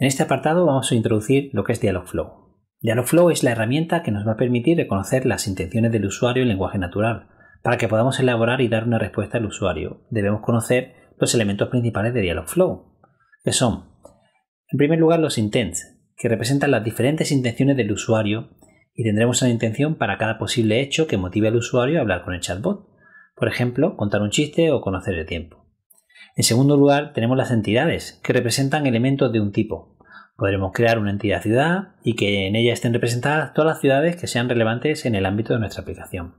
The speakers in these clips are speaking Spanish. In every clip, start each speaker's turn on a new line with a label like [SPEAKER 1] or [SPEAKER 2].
[SPEAKER 1] En este apartado vamos a introducir lo que es Dialogflow. Dialogflow es la herramienta que nos va a permitir reconocer las intenciones del usuario en lenguaje natural. Para que podamos elaborar y dar una respuesta al usuario, debemos conocer los elementos principales de Dialogflow, que son, en primer lugar, los intents, que representan las diferentes intenciones del usuario y tendremos una intención para cada posible hecho que motive al usuario a hablar con el chatbot. Por ejemplo, contar un chiste o conocer el tiempo. En segundo lugar, tenemos las entidades, que representan elementos de un tipo. Podremos crear una entidad ciudad y que en ella estén representadas todas las ciudades que sean relevantes en el ámbito de nuestra aplicación.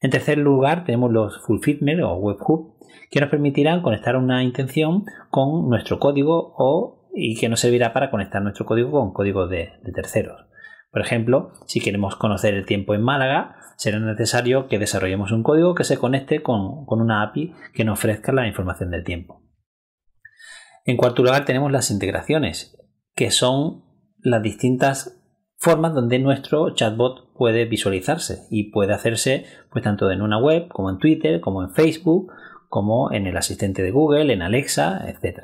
[SPEAKER 1] En tercer lugar, tenemos los Fulfillment o Webhook, que nos permitirán conectar una intención con nuestro código o, y que nos servirá para conectar nuestro código con códigos de terceros. Por ejemplo, si queremos conocer el tiempo en Málaga, será necesario que desarrollemos un código que se conecte con, una API que nos ofrezca la información del tiempo. En cuarto lugar, tenemos las integraciones, que son las distintas formas donde nuestro chatbot puede visualizarse y puede hacerse pues tanto en una web como en Twitter, como en Facebook, como en el asistente de Google, en Alexa, etc.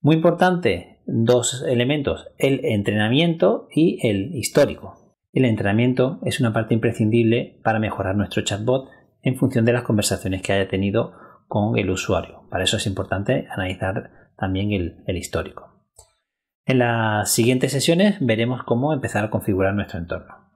[SPEAKER 1] Muy importante, dos elementos, el entrenamiento y el histórico. El entrenamiento es una parte imprescindible para mejorar nuestro chatbot en función de las conversaciones que haya tenido con el usuario. Para eso es importante analizar también el, el histórico. En las siguientes sesiones veremos cómo empezar a configurar nuestro entorno.